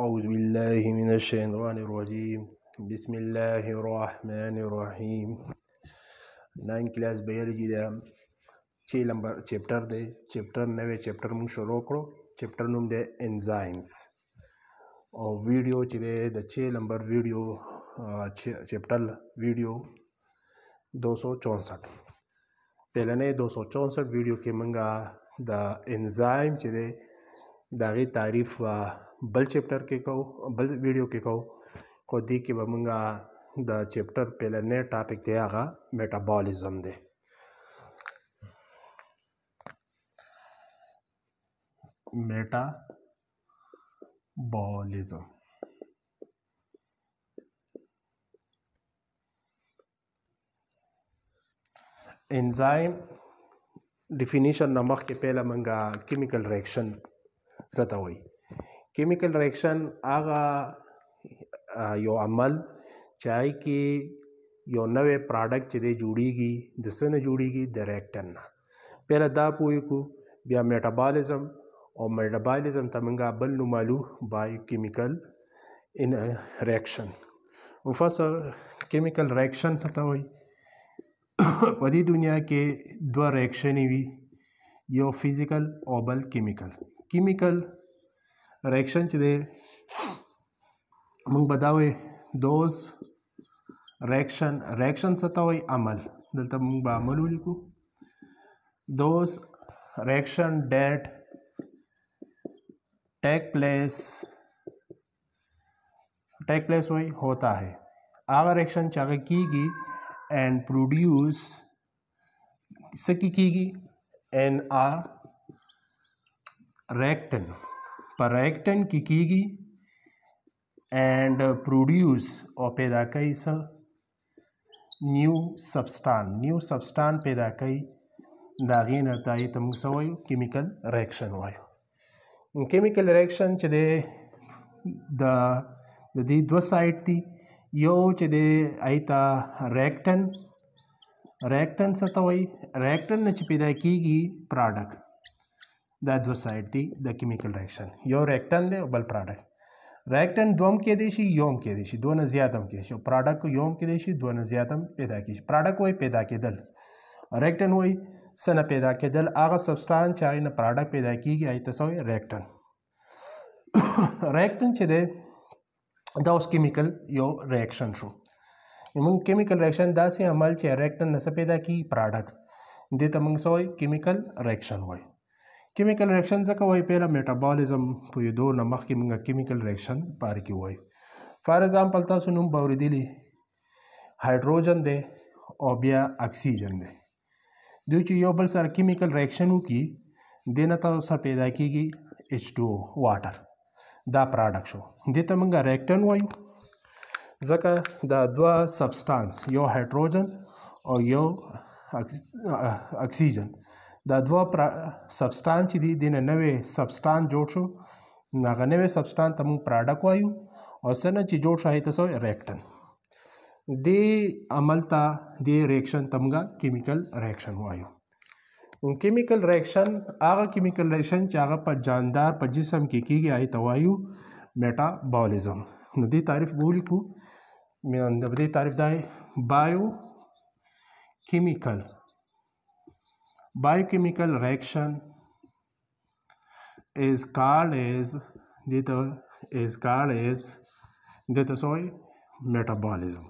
أعوذ بالله من الشيطان الرجيم بسم الله الرحمن الرحيم نائن کلاس بیولوجي دا چې لمبر چپټر دی چپټر نوې چپټر مون شروع کړو چپټر نوم دی انزایمز او ویډیو چې دی د چې لمبر ویډیو چپټر ویډیو 264 پهلنې 264 ویډیو کې منګه د انزایم چې دی د هغې تعریف به بل چپټر کې کوو بل ویډیو کې کوو خو دې کې به مونږه د چپټر پیلنی ټاپک دی هغه میټابالیزم دی میټابالیزم انزایم ډیفینیشن نمخ کې پیله منګه کیمیکل ریاکشن څه ته وایي کیمیکل ریاکشن هغه یو عمل چې هغه کې یو نوې پروډکټ چې دی جوړیږي د سن جوړیږي د ریاکټن نه پہله دا پوي کو بیا میټابولیزم او میټابولیزم تمنګا بل نو مالو بای کیمیکل ان ریاکشن مفصل کیمیکل ریاکشن څه ته وایي په دې دنیا کې دوه ریاکشنې وي یو فزیکل او بل کیمیکل chemical reaction च दे मग बता हुए रिएक्शन रिएक्शन सता हुई अमल दलता मग अमल उलिखू those reaction that take place take place हुई होता है आगे रिएक्शन चाहे की गई एंड प्रोड्यूस सकी की गई एन आर rectan په ریکټن کې کیږي and produce او پیدا کوي څه نیو سبستان نیو سبستان پیدا کوي دا غي نتایج ته موږ وایو کیمیکل ریکشن وایو کیمیکل ریکشن چې دی د د دې دوه سایډ دي یو چې دی آیتا ریکټن ریکټن څه ته وایي ریکټن نه چې پیدا کیږي پروډکټ دا دوه سایډ دي د کیمیکل ریاکشن یو ریکټن دی او بل پروډکټ ریکټن دوم کې دی شي یوم کې دی شي دوه نه زیات هم کې شي او پروډکټ یوم کې دی شي دوه نه زیات هم پیدا کې شي پروډکټ وای پیدا کېدل ریکټن وای سنه پیدا کېدل هغه سبستانس چې هغه نه پروډکټ پیدا کیږي آی تاسو ریکټن ریکټن چې دی دا اوس کیمیکل یو ریاکشن شو موږ کیمیکل ریاکشن داسې عمل چې ریکټن نه پیدا کی پروډکټ دې ته موږ سوې کیمیکل ریاکشن وایي کیمیکل ریاکشن ځکه وایي پیله میټابولیزم پوهېدو نه مخکې موږ کیمیکل ریاکشن په اړه کې وایو فار ایگزامپل تاسو نوم به اورېدلي هایډروجن دی او بیا اکسیجن دی دوی چې یو بل سره کیمیکل ریاکشن وکړي دې نه تاسو سره پیدا کیږي ایچ ټو واټر دا پروډکټ شو دې ته موږ ریکټن وایو ځکه دا دوه سبسټانس یو هایډروجن او یو اکسیجن دا دوه سبستان چې دی دینه نوې سبستان جوړ شو هغه نوې سبستان ته موږ پراډکټ وایو او څنګه چې جوړ شوی تاسو ریکټن د عمل ته د ریکشن تمګه کیمیکل ریکشن وایو کیمیکل ریکشن هغه کیمیکل ریکشن چې هغه په جاندار په جسم کې کیږي آی توایو میټابولیزم نو دې تعریف بولی کو مې د دې تعریف دای بایو کیمیکل biochemical reaction is called as that is called as that sorry metabolism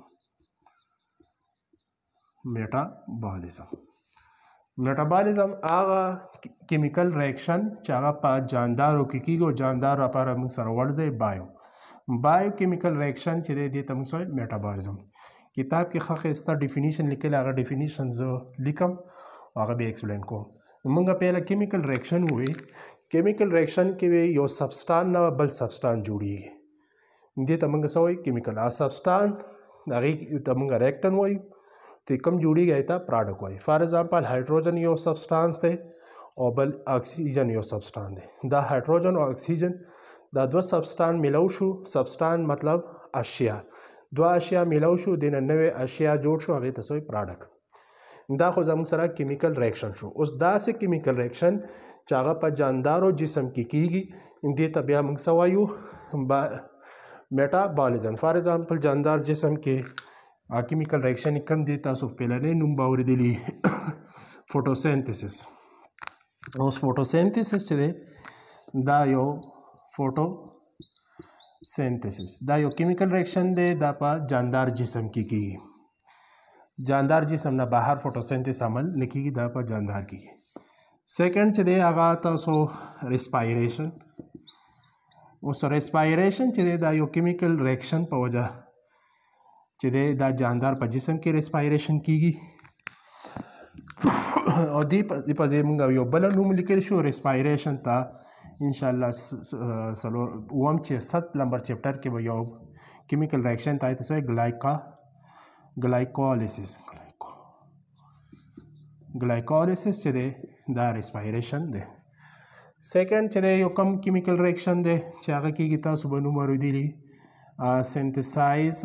metabolism میټابولیزم هغه کیمیکل ریاکشن چې هغه په جاندارو کې کیږي او جاندار لپاره موږ سره وړ دی بایو بایو کیمیکل ریاکشن چې دی دې ته موږ سوی میټابولیزم کتاب کې ښه ښایسته ډیفینیشن لیکلی هغه ډیفینیشن زه لیکم هغه به ایکسپلین کوم موږ په کیمیکل ریاکشن وې کیمیکل ریاکشن کې یو سبستان نه بل سبستان جوړیږي دې ته موږ سوې کیمیکل ا سبستان هغه ته موږ ریاکټن وایو ته کوم جوړیږي ته پروډکټ وایي فار ایگزامپل هایدروجن یو سبستانس دی او بل اکسیجن یو سبستان دی دا هایدروجن او اکسیجن دا دوه سبستان ملو شو سبستان مطلب اشیاء دوه اشیاء ملو شو دینه نوې اشیاء جوړ شو هغه ته سوې پروډکټ دا خو زموږ سره کیمیکل ریاکشن شو اوس دا سه کیمیکل ریاکشن چې هغه په جاندارو جسم کې کیږي دې ته بیا موږ سوایو با میټابولیزم فار ایگزامپل جاندار جسم کې کیمیکل ریاکشن کم دی تاسو په لنه نوم باور دي فوټوسنتسس اوس فوټوسنتسس چې دی دا یو فوټو سنتسس دا یو کیمیکل ریاکشن دی دا په جاندار جسم کې کیږي जानदार जी जिसमना बाहर फोटोसेंथिस अमल लिखी दा पर जानदार की सेकेंड चले आगा तो सो रिस्पायरेशन उस रिस्पायरेशन चले दा यो केमिकल रिएक्शन पर वजह चले दा जानदार पर जिसम की रिस्पायरेशन की गई और दीप दी पजे मुंगा यो बलन नूम लिखे शो रिस्पायरेशन था इनशाला सलो ओम चे सत नंबर चैप्टर के वो यो केमिकल रिएक्शन था तो सो ग्लाइका glycolysis glycolysis چې دی دا ریسپایریشن دی سیکنډ چې دی یو کم کیمیکل ریکشن دی چې هغه کېږي تاسو به نوم اورېدلي سینتسایز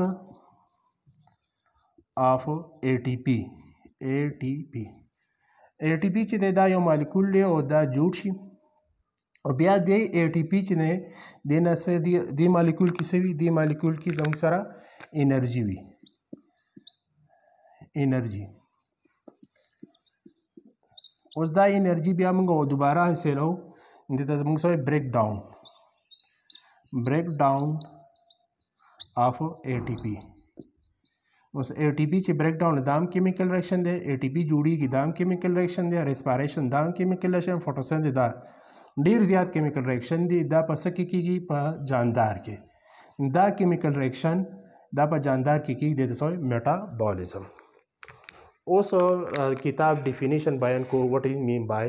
آف ای ټي پی ای ټي پی ای ټي پی چې دی دا یو مالیکول دی او دا جوړ شي او بیا دی ای ټي پی چې دی دینه سه دی مالیکول کې سوي دی مالیکول کې زموږ سره انرژي وي एनर्जी वसदा एनर्जी भी आमकां दोबारा सेलोव दिता आमकां सगळें break down break down of A T P उस A T P break down दाम केमिकल रिएक्शन दे ए टी पी जुड़ी की दाम केमिकल रिएक्शन दे रेस्पायरेशन दाम केमिकल रिएक्शन फोटोसन दे दा डीर ज्यादा केमिकल रिएक्शन दी दा पस की की प जानदार के दा केमिकल रिएक्शन दा प जानदार की की दे so metabolism also uh, kitab definition bayan ko what do you mean by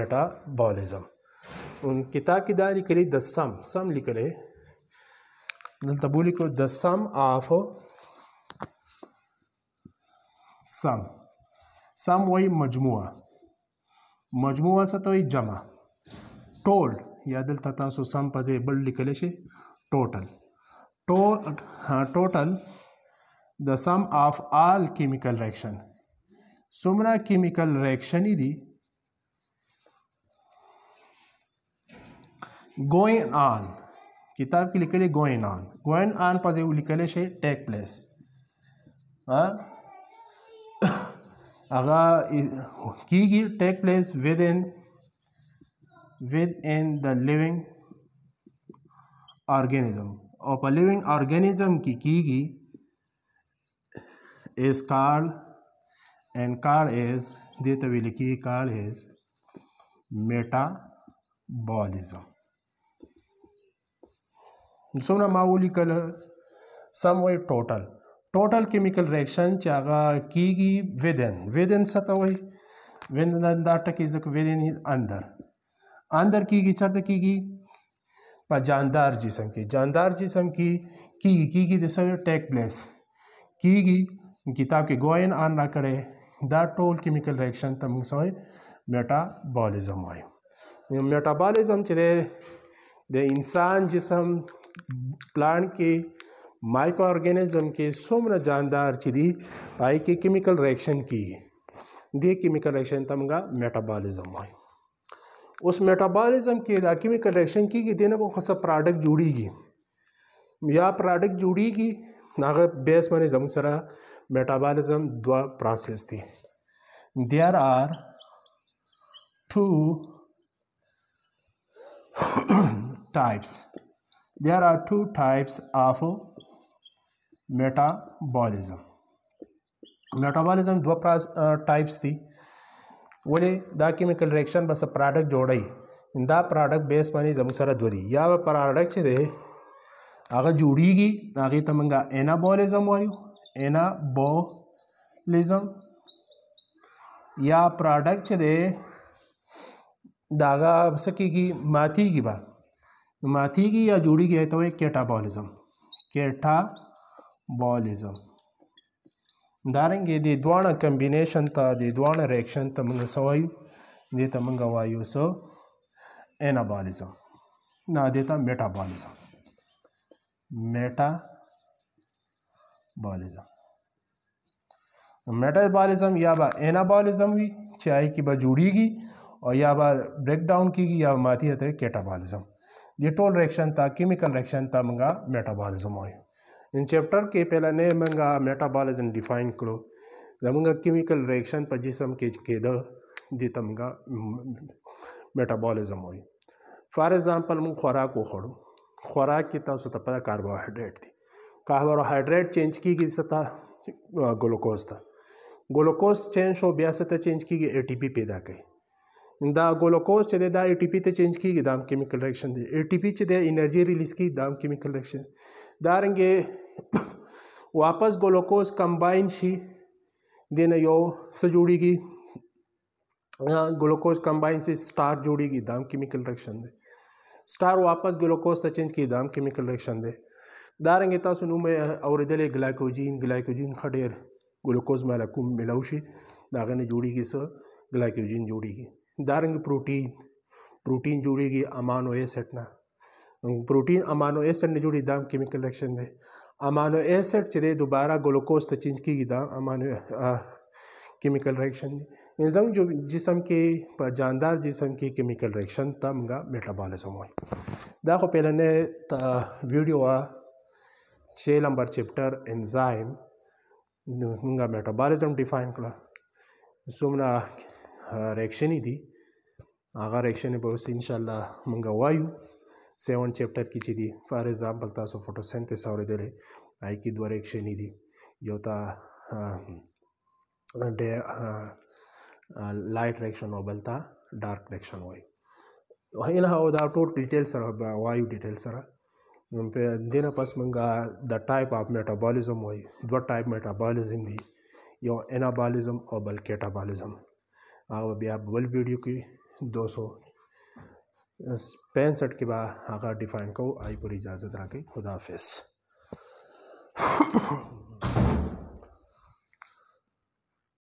metabolism उन किताब की दायर लिखली द सम सम लिखले तबू लिखो द सम ऑफ सम सम वही मजमू मजमू से तो वही जमा टोल याद था सो सम पजे बल लिखले से टोटल टो total the sum of all chemical reaction सुमरा केमिकल रिएक्शन ही दी गोइन ऑन किताब की लिखे गोइन ऑन गोइन ऑन पर लिखे लिखल टेक प्लेस हाँ अगर की की take place within within the living organism और लिविंग ऑर्गेनिज्म की की, की इस कार्ड and car is दे तभी तो लिखिए कार इज मेटाबॉलिज्म सुमना माओलिकल समवे टोटल टोटल केमिकल रिएक्शन चागा कीगी वेदन वेदन सता वही वेदन अंदर तक इज वेदन अंदर अंदर कीगी चर्द कीगी पर जानदार जिसम की जानदार जिसम की कीगी कीगी दिस टेक प्लेस कीगी किताब के गोयन आन ना करे that total chemical reaction tamang soy metabolism hoy metabolism चले द इंसान जिसम प्लांट के माइक्रो ऑर्गेनिज्म के सोमन जानदार चिदी आई के केमिकल रिएक्शन की दे केमिकल रिएक्शन तमगा मेटाबॉलिज्म होई उस मेटाबॉलिज्म के दा केमिकल रिएक्शन की कि देना वो खसा प्रोडक्ट जुड़ेगी या प्रोडक्ट जुड़ेगी هغه بیس باندې زموږ سره میټابولیزم دوه پروسس دي there are two types there are two types of metabolism میټابولیزم دوه پراس ټایپس دي ولې دا کیمیکل ریاکشن بس پروډکټ جوړي دا پروډکټ بیس باندې زموږ سره دوه دي یا پروډکټ چې دی هغه جوړیږي هغې ته موږ انابولیزم وایو انابولیزم یا پروډکټ چې دی دا هغه څه کېږي ماتېږي به ماتېږي یا جوړیږي ته وایي کیټابولیزم کیټابولیزم دارنګې د دواړه کمبینیشن ته د دواړه ریکشن ته موږ څه وایو دې ته موږ وایو څه انابولیزم نه دې ته میټابولیزم metabolism तो मेटाबॉलिज्म या बा एनाबॉलिज्म भी चाय की बा जुड़ेगी और या बा ब्रेक डाउन की या माती होते है तो कैटाबॉलिज्म ये टोल रिएक्शन था केमिकल रिएक्शन था मंगा मेटाबॉलिज्म हो इन चैप्टर के पहले ने मंगा मेटाबॉलिज्म डिफाइन करो मंगा केमिकल रिएक्शन पर जिसम के द दीता मंगा मेटाबॉलिज्म हो फॉर एग्जांपल मुँह खुराक को खड़ू खुराक की तरह सतह पर कार्बोहाइड्रेट थी कार्बोहाइड्रेट चेंज की गई सतह ग्लूकोज था ग्लूकोज चेंज हो ब्याह सतह तो चेंज की गई एटीपी पैदा कही द ग्लूकोज चले दा एटीपी ते चेंज की गई दाम केमिकल रिएक्शन दी एटीपी चले एनर्जी रिलीज की दाम केमिकल रिएक्शन दारंगे वापस ग्लूकोज कंबाइन शी देन यो से जुड़ेगी ग्लूकोज कंबाइन से स्टार जुड़ेगी दाम केमिकल रिएक्शन दे ಸ್ಟಾರ್ ವಾಪಸ್ ಗ್ಲೂಕೋಸ್ ಚೇಂಜ್ ಕಿದ್ದಾಮ್ ಕೆಮಿಕಲ್ ರಿಯಾಕ್ಷನ್ ದೆ ದಾರಂಗೆ ತಾಸು और ಅವರಿದ್ದಲೇ ಗ್ಲೈಕೋಜಿನ್ ಗ್ಲೈಕೋಜಿನ್ खडेर ग्लूकोज में कुम मिलाउशी दागने जोड़ेगी सर ग्लाइकोजिन जोड़ेगी दारंग प्रोटीन प्रोटीन जोड़ेगी अमानो एसेट ना प्रोटीन अमानो एसेट ने जोड़ी दाम केमिकल रिएक्शन दे अमानो एसेट चले दोबारा ग्लूकोज तो चेंज की दाम अमानो केमिकल रिएक्शन दे نظام جو جسم کې په جاندار جسم کې کیمیکل ریکشن ته موږ میټابولیزم وایي دا خو پیلنه ویډیو وا 6 نمبر چپټر انزایم موږ میټابولیزم ډیفاین کړل څومره ریکشنې دي هغه ریکشنې به اوس ان شاء الله موږ وایو 7 چپټر کې چې دي فار ایگزامپل تاسو فوټوسنتز اورېدلې آی کې دوه ریکشنې دي یو تا لایټ ریکشن او بل ته ډارک ریکشن وایي هله او دا ټول ډیټیل سره وایو ډیټیل سره په دینه پس مونږه د ټایپ اف میټابولیزم وایي دوه ټایپ میټابولیزم دي یو انابولیزم او بل کیټابولیزم هغه بیا بل ویډیو کې 265 کې به هغه ډیفاین کوو آی پر اجازه راکې خدا حافظ